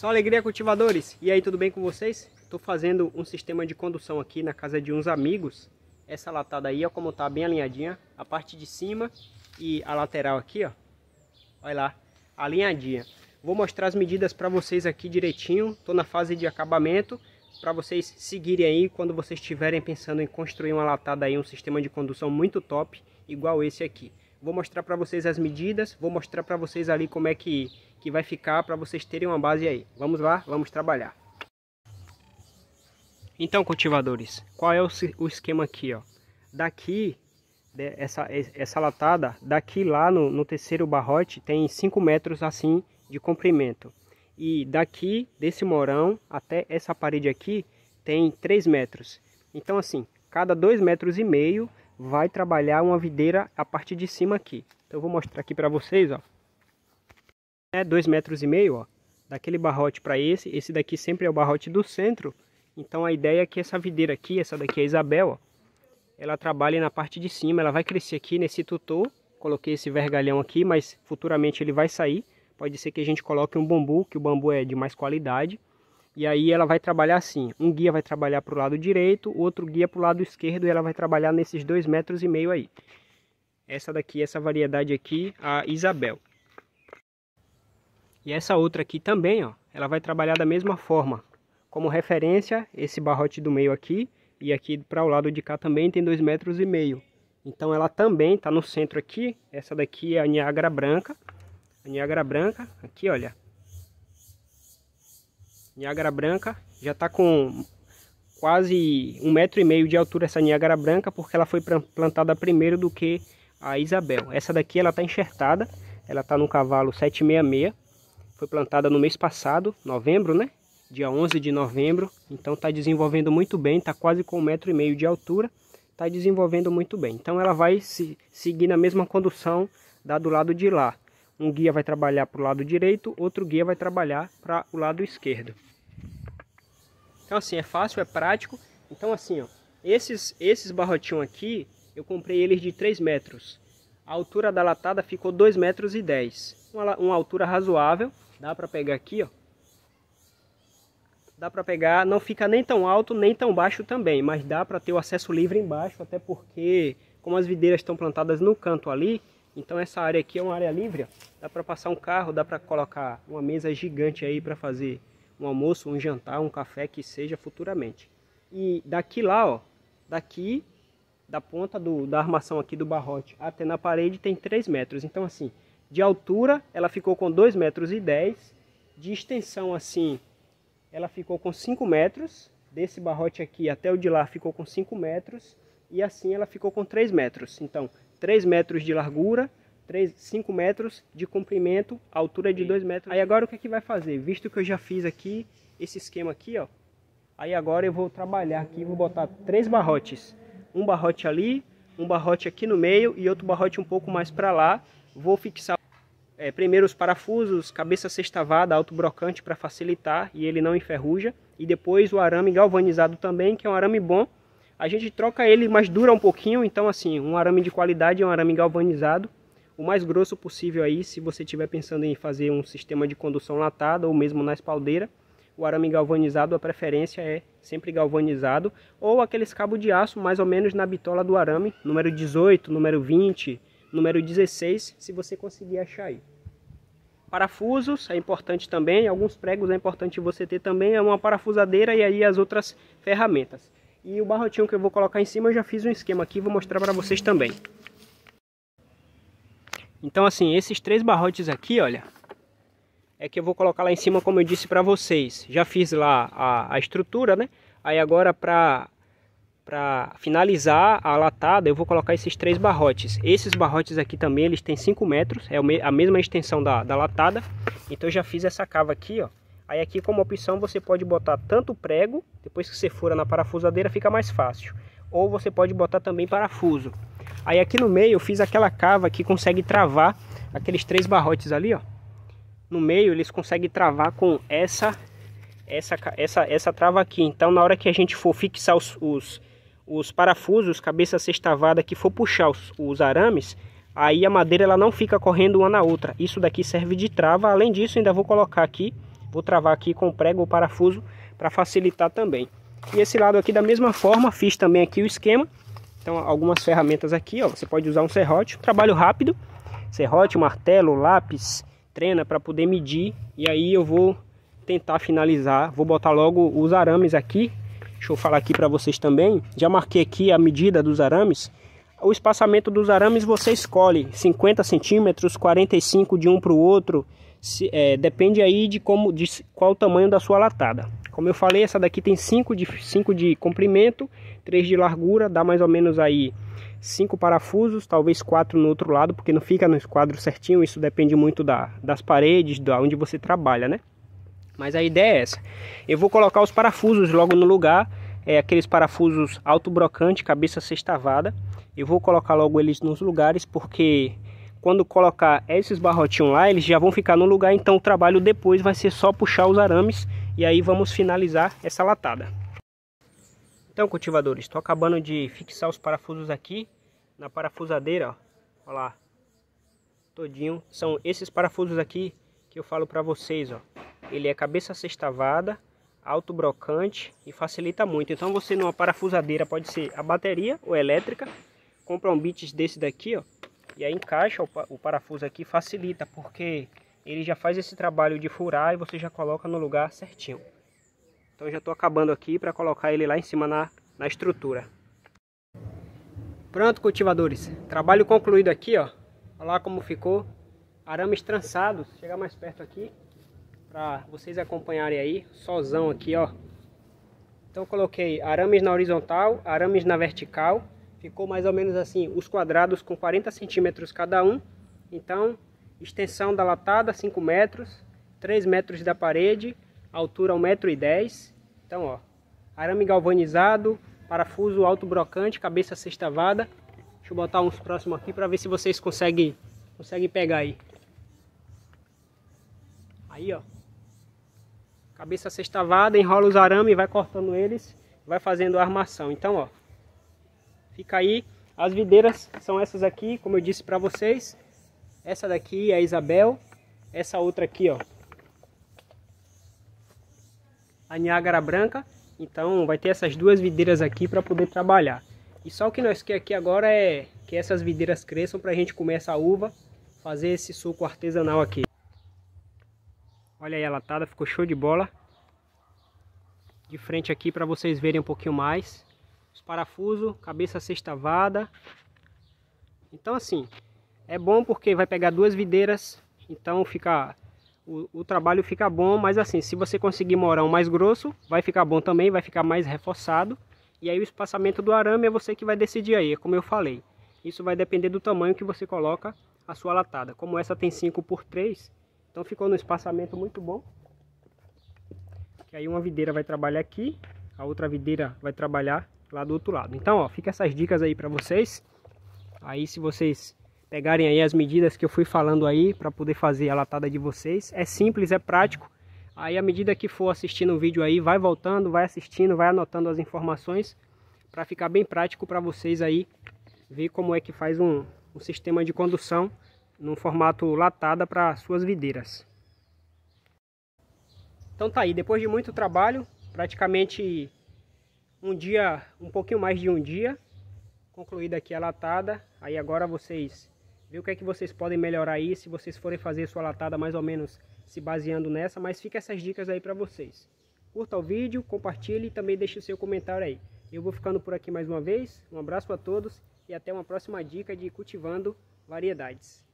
Só alegria, cultivadores! E aí, tudo bem com vocês? Estou fazendo um sistema de condução aqui na casa de uns amigos. Essa latada aí, ó, como está bem alinhadinha. A parte de cima e a lateral aqui, ó. Olha lá, alinhadinha. Vou mostrar as medidas para vocês aqui direitinho. Estou na fase de acabamento. Para vocês seguirem aí quando vocês estiverem pensando em construir uma latada aí, um sistema de condução muito top, igual esse aqui. Vou mostrar para vocês as medidas, vou mostrar para vocês ali como é que, que vai ficar para vocês terem uma base aí. Vamos lá, vamos trabalhar. Então, cultivadores, qual é o, o esquema aqui, ó? Daqui, né, essa, essa latada, daqui lá no, no terceiro barrote tem 5 metros assim de comprimento. E daqui, desse morão, até essa parede aqui, tem 3 metros. Então, assim, cada 2 metros e meio vai trabalhar uma videira a partir de cima aqui. Então eu vou mostrar aqui para vocês, ó. É dois metros e meio, ó. Daquele barrote para esse, esse daqui sempre é o barrote do centro. Então a ideia é que essa videira aqui, essa daqui é a Isabel, ó. Ela trabalha na parte de cima, ela vai crescer aqui nesse tutor. Coloquei esse vergalhão aqui, mas futuramente ele vai sair. Pode ser que a gente coloque um bambu, que o bambu é de mais qualidade e aí ela vai trabalhar assim, um guia vai trabalhar para o lado direito, outro guia para o lado esquerdo e ela vai trabalhar nesses dois metros e meio aí. Essa daqui, essa variedade aqui, a Isabel. E essa outra aqui também, ó, ela vai trabalhar da mesma forma. Como referência, esse barrote do meio aqui e aqui para o lado de cá também tem dois metros e meio. Então ela também está no centro aqui, essa daqui é a Niagara Branca. A Niagara Branca, aqui olha, Niágara branca. Já está com quase um metro e meio de altura essa Niágara branca, porque ela foi plantada primeiro do que a Isabel. Essa daqui ela está enxertada, ela está no cavalo 766. Foi plantada no mês passado, novembro, né? Dia 11 de novembro. Então está desenvolvendo muito bem, está quase com um metro e meio de altura. Está desenvolvendo muito bem. Então ela vai se seguir na mesma condução da do lado de lá. Um guia vai trabalhar para o lado direito, outro guia vai trabalhar para o lado esquerdo. Então assim, é fácil, é prático. Então assim, ó, esses, esses barrotinhos aqui, eu comprei eles de 3 metros. A altura da latada ficou 2 metros e 10. Uma, uma altura razoável, dá para pegar aqui, ó. Dá para pegar, não fica nem tão alto, nem tão baixo também, mas dá para ter o acesso livre embaixo, até porque como as videiras estão plantadas no canto ali, então essa área aqui é uma área livre, ó. dá para passar um carro, dá para colocar uma mesa gigante aí para fazer um almoço, um jantar, um café que seja futuramente. E daqui lá, ó, daqui da ponta do, da armação aqui do barrote até na parede tem 3 metros. Então assim, de altura ela ficou com 2 metros e 10, de extensão assim ela ficou com 5 metros, desse barrote aqui até o de lá ficou com 5 metros, e assim ela ficou com 3 metros. Então 3 metros de largura, 3, 5 metros de comprimento, altura de 2 metros. Aí agora o que, é que vai fazer? Visto que eu já fiz aqui esse esquema aqui, ó. Aí agora eu vou trabalhar aqui, vou botar três barrotes. Um barrote ali, um barrote aqui no meio e outro barrote um pouco mais para lá. Vou fixar é, primeiro os parafusos, cabeça sextavada, alto brocante para facilitar e ele não enferruja. E depois o arame galvanizado também, que é um arame bom. A gente troca ele, mas dura um pouquinho, então assim, um arame de qualidade é um arame galvanizado o mais grosso possível aí, se você estiver pensando em fazer um sistema de condução latada ou mesmo na espaldeira, o arame galvanizado, a preferência é sempre galvanizado, ou aqueles cabos de aço mais ou menos na bitola do arame, número 18, número 20, número 16, se você conseguir achar aí. Parafusos é importante também, alguns pregos é importante você ter também, é uma parafusadeira e aí as outras ferramentas. E o barrotinho que eu vou colocar em cima eu já fiz um esquema aqui, vou mostrar para vocês também. Então assim, esses três barrotes aqui, olha, é que eu vou colocar lá em cima como eu disse para vocês. Já fiz lá a, a estrutura, né? Aí agora para para finalizar a latada, eu vou colocar esses três barrotes. Esses barrotes aqui também, eles têm 5 metros, é a mesma extensão da, da latada. Então eu já fiz essa cava aqui, ó. Aí aqui como opção você pode botar tanto prego, depois que você fura na parafusadeira fica mais fácil. Ou você pode botar também parafuso. Aí aqui no meio eu fiz aquela cava que consegue travar aqueles três barrotes ali, ó. No meio eles conseguem travar com essa essa essa essa trava aqui. Então na hora que a gente for fixar os, os, os parafusos, cabeça sextavada que for puxar os, os arames, aí a madeira ela não fica correndo uma na outra. Isso daqui serve de trava. Além disso, ainda vou colocar aqui, vou travar aqui com prego ou parafuso para facilitar também. E esse lado aqui da mesma forma, fiz também aqui o esquema. Então, algumas ferramentas aqui, ó, você pode usar um serrote, trabalho rápido, serrote, martelo, lápis, trena para poder medir e aí eu vou tentar finalizar. Vou botar logo os arames aqui. Deixa eu falar aqui para vocês também. Já marquei aqui a medida dos arames. O espaçamento dos arames você escolhe 50 centímetros, 45 de um para o outro. Se, é, depende aí de como, de qual o tamanho da sua latada. Como eu falei, essa daqui tem 5 de, de comprimento, 3 de largura, dá mais ou menos aí 5 parafusos, talvez 4 no outro lado, porque não fica no esquadro certinho, isso depende muito da, das paredes, da onde você trabalha, né? Mas a ideia é essa. Eu vou colocar os parafusos logo no lugar, é, aqueles parafusos alto brocante, cabeça sextavada. Eu vou colocar logo eles nos lugares, porque quando colocar esses barrotinhos lá, eles já vão ficar no lugar, então o trabalho depois vai ser só puxar os arames e aí vamos finalizar essa latada. Então, cultivadores, estou acabando de fixar os parafusos aqui na parafusadeira, ó. Olha lá, todinho. São esses parafusos aqui que eu falo para vocês, ó. Ele é cabeça sextavada, alto brocante e facilita muito. Então, você numa parafusadeira pode ser a bateria ou elétrica. Compra um bits desse daqui, ó e aí encaixa o, parafuso aqui, facilita, porque ele já faz esse trabalho de furar e você já coloca no lugar certinho. Então eu já estou acabando aqui para colocar ele lá em cima na, na estrutura. Pronto, cultivadores. Trabalho concluído aqui, ó. Olha lá como ficou. Arames trançados. Chegar mais perto aqui para vocês acompanharem aí. Sozão aqui, ó. Então coloquei arames na horizontal, arames na vertical Ficou mais ou menos assim, os quadrados com 40 centímetros cada um. Então, extensão da latada 5 metros, 3 metros da parede, altura 1,10m. Então, ó, arame galvanizado, parafuso alto brocante, cabeça sextavada. Deixa eu botar uns próximos aqui para ver se vocês conseguem, conseguem pegar aí. Aí, ó. Cabeça sextavada, enrola os arames, vai cortando eles, vai fazendo a armação. Então, ó, Fica aí. As videiras são essas aqui, como eu disse para vocês. Essa daqui é a Isabel. Essa outra aqui, ó. A Niágara Branca. Então vai ter essas duas videiras aqui para poder trabalhar. E só o que nós queremos aqui agora é que essas videiras cresçam para a gente comer essa uva. Fazer esse suco artesanal aqui. Olha aí a latada, ficou show de bola. De frente aqui para vocês verem um pouquinho mais os parafusos, cabeça sextavada. Então assim, é bom porque vai pegar duas videiras, então fica o, o, trabalho fica bom, mas assim, se você conseguir morão mais grosso, vai ficar bom também, vai ficar mais reforçado. E aí o espaçamento do arame é você que vai decidir aí, é como eu falei. Isso vai depender do tamanho que você coloca a sua latada. Como essa tem 5 por 3, então ficou no espaçamento muito bom. Que aí uma videira vai trabalhar aqui, a outra videira vai trabalhar lá do outro lado. Então, ó, fica essas dicas aí para vocês. Aí se vocês pegarem aí as medidas que eu fui falando aí para poder fazer a latada de vocês, é simples, é prático. Aí à medida que for assistindo o vídeo aí, vai voltando, vai assistindo, vai anotando as informações para ficar bem prático para vocês aí ver como é que faz um, um sistema de condução num formato latada para suas videiras. Então tá aí, depois de muito trabalho, praticamente um dia, um pouquinho mais de um dia, concluída aqui a latada, aí agora vocês vê o que é que vocês podem melhorar aí, se vocês forem fazer sua latada mais ou menos se baseando nessa, mas fica essas dicas aí para vocês. Curta o vídeo, compartilhe e também deixe o seu comentário aí. Eu vou ficando por aqui mais uma vez, um abraço a todos e até uma próxima dica de Cultivando Variedades.